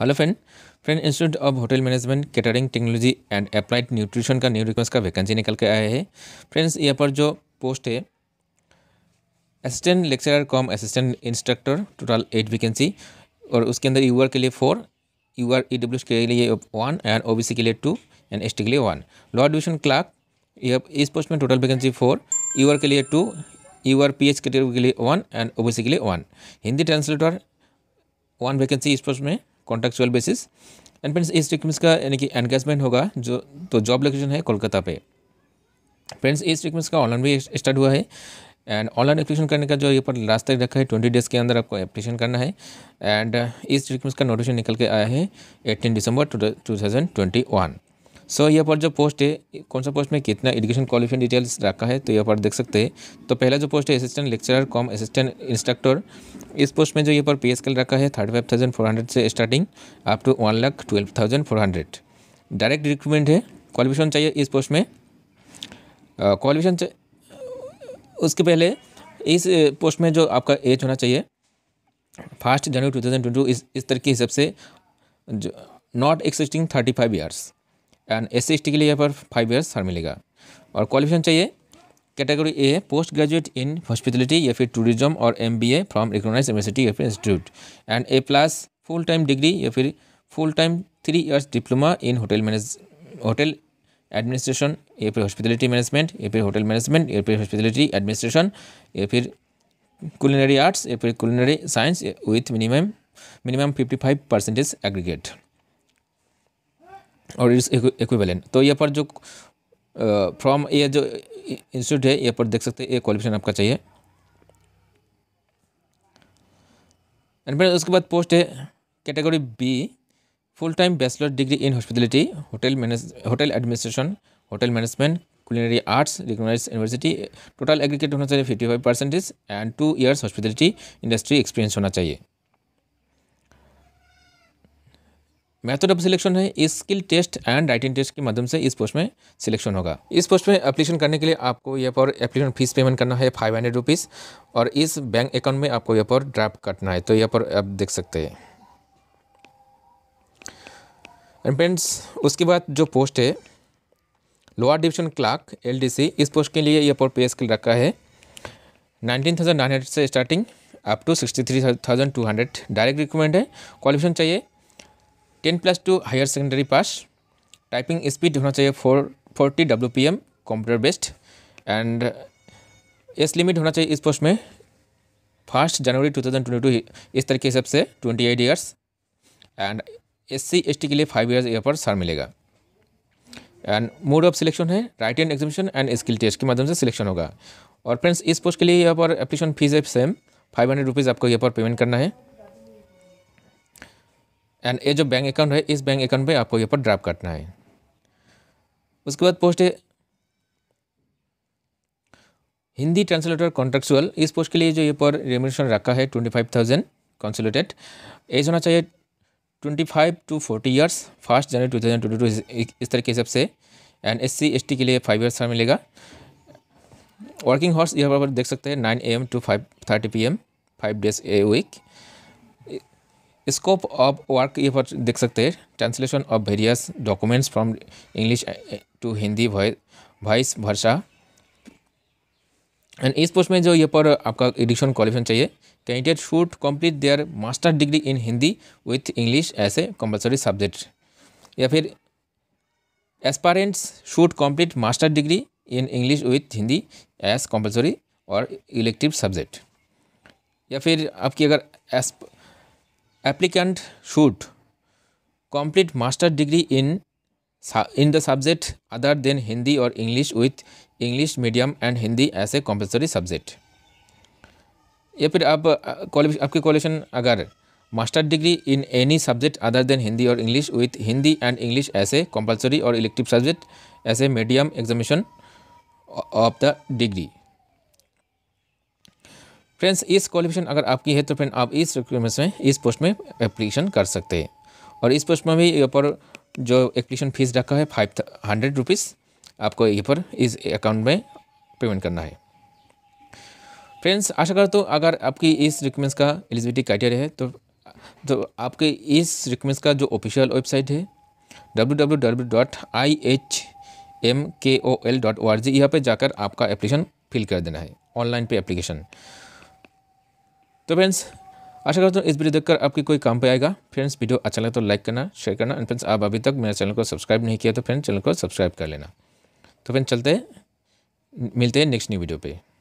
hello friend friend institute of hotel management catering technology and applied nutrition का new request का vacancy निकल के आया है फ्रेंड्स यहाँ पर जो पोस्ट है assistant lecturer cum assistant instructor total eight vacancy और उसके अंदर यूआर के लिए फोर यू ई के लिए वन एंड ओ के लिए टू एंड एस के लिए वन लॉ डिविजन क्लार्क यह इस पोस्ट में टोटल वैकेंसी फोर यू के लिए two U R P H के लिए वन एंड ओ के लिए one Hindi translator one vacancy इस पोस्ट में कॉन्ट्रेक्चुअल बेसिस एंड फ्रेंड्स इस रिक्वेस्ट का यानी कि एनगेजमेंट होगा जो तो जॉब लोकेशन है कोलकाता पे फ्रेंड्स इस रिक्वेस्ट का ऑनलाइन भी स्टार्ट हुआ है एंड ऑनलाइन एप्लीकेशन करने का जो ये पर लास्ट तक रखा है ट्वेंटी डेज़ के अंदर आपको एप्लीकेशन करना है एंड इस रिक्वेस्ट का नोटिफिकेशन निकल के आया है eighteen December two thousand twenty one so यहाँ पर जो पोस्ट है कौन सा पोस्ट में कितना एजुकेशन क्वालिफिकेशन डिटेल्स रखा है तो यहाँ पर देख सकते हैं तो पहला जो पोस्ट है assistant lecturer cum assistant instructor इस पोस्ट में जो ये पर पी एस रखा है thirty five thousand four hundred से starting up to one lakh twelve thousand four hundred direct recruitment है क्वालिफिकेशन चाहिए इस पोस्ट में क्वालिफिकेशन उसके पहले इस पोस्ट में जो आपका एज होना चाहिए first January two thousand twenty two इस इस तरह के हिसाब से जो not existing thirty five years and S C के लिए यहाँ पर फाइव ईयर्स हर मिलेगा और क्वालिफिकेशन चाहिए category A post graduate in hospitality या फिर टूरिज्म और M B A from recognise university या फिर institute and A plus full time degree या फिर full time three years diploma in hotel manage hotel administration या फिर हॉस्पिटलिटी मैनेजमेंट या फिर होटल मैनेजमेंट या फिर हॉस्पिटलिटी एडमिनिस्ट्रेशन या फिर culinary arts a culinary science with minimum minimum 55 percentage aggregate और इट्स इक्विवेलेंट तो यहाँ पर जो फ्रॉम uh, ये जो इंस्टीट्यूट है यहाँ पर देख सकते हैं ये क्वालिफिकेशन आपका चाहिए एंड फिर उसके बाद पोस्ट है category B full time bachelor degree in hospitality hotel manage hotel administration hotel management culinary arts recognise university total aggregate होना चाहिए fifty five percentage and two years hospitality industry experience होना चाहिए method of selection है skill test and writing test के माध्यम से इस post में सिलेक्शन होगा इस पोस्ट में एप्लीकेशन करने के लिए आपको यह पर एप्लीकेशन फीस पेमेंट करना है फाइव हंड्रेड रुपीज़ और इस बैंक अकाउंट में आपको यह पर ड्राफ्ट कटना है तो यह पर आप देख सकते हैं एंड फ्रेंड्स उसके बाद जो पोस्ट है लोअर डिविजन क्लार्क एल इस पोस्ट के लिए यह पर पे स्किल रखा है नाइनटीन थाउजेंड नाइन हंड्रेड से starting up to sixty three thousand two hundred direct requirement है क्वालिफिकेशन चाहिए ten plus two higher secondary pass typing speed होना चाहिए four forty W P M computer based and age limit होना चाहिए इस post में first January two thousand twenty two इस तरीके हिसाब से twenty eight years and S C S T के लिए फाइव ईयर्स यहाँ पर सर मिलेगा एंड मोड ऑफ सिलेक्शन है write and examination and skill test के माध्यम से सिलेक्शन होगा और फ्रेंड्स इस पोस्ट के लिए यहाँ पर एप्लीकेशन फीस है सेम फाइव हंड्रेड रुपीज़ आपको यहाँ पर पेमेंट करना है एंड ये जो बैंक अकाउंट है इस बैंक अकाउंट में आपको यहाँ पर ड्राप करना है उसके बाद पोस्ट है हिंदी ट्रांसलेटर कॉन्ट्रेक्चुअल इस पोस्ट के लिए जो ये पर रेमिनेशन रखा है twenty five thousand consolidated age होना चाहिए twenty five to forty years first January two thousand twenty two इस तरह के हिसाब से and S C S T के लिए फाइव ईयर्स का मिलेगा वर्किंग हॉर्स यहाँ पर देख सकते हैं nine A M to five thirty P M five days a week scope of work ये पर देख सकते हैं translation of various documents from English to Hindi vice versa and इस पोस्ट में जो ये पर आपका एडिक्शन क्वालिफिकेशन चाहिए candidate should complete their master degree in Hindi with English as a compulsory subject या फिर aspirants should complete master degree in English with Hindi as compulsory और इलेक्टिव सब्जेक्ट या फिर आपकी अगर applicant should complete master degree in in the subject other than Hindi or English with English medium and Hindi as a compulsory subject या फिर आप आपकी qualification अगर master degree in any subject other than Hindi और English with Hindi and English as a compulsory और elective subject as a medium examination of the degree friends इस qualification अगर आपकी है तो फ्रेंड आप इस रिक्वायरमेंट्स में इस पोस्ट में एप्लीकेशन कर सकते हैं और इस पोस्ट में भी यहाँ पर जो एप्लीकेशन फीस रखा है फाइव हंड्रेड रुपीज़ आपको यहाँ पर इस अकाउंट में पेमेंट करना है फ्रेंड्स आशा करता तो अगर आपकी इस रिक्वायरमेंट्स का एलिजिबिलिटी क्राइटेरिया है तो तो आपके इस रिक्वायरमेंट्स का जो ऑफिशियल वेबसाइट है W W W dot I H M K O L dot O R G यहाँ पर जाकर आपका एप्लीकेशन फिल कर देना है ऑनलाइन पे एप्लीकेशन तो फ्रेंड्स आशा करता हूँ इस वीडियो देखकर आपके कोई काम पे आएगा फ्रेंड्स वीडियो अच्छा लगे तो लाइक करना शेयर करना एंड फ्रेंड्स आप अभी तक मेरे चैनल को सब्सक्राइब नहीं किया तो फ्रेंड्स चैनल को सब्सक्राइब कर लेना तो फ्रेंड्स चलते हैं मिलते हैं नेक्स्ट न्यू वीडियो पे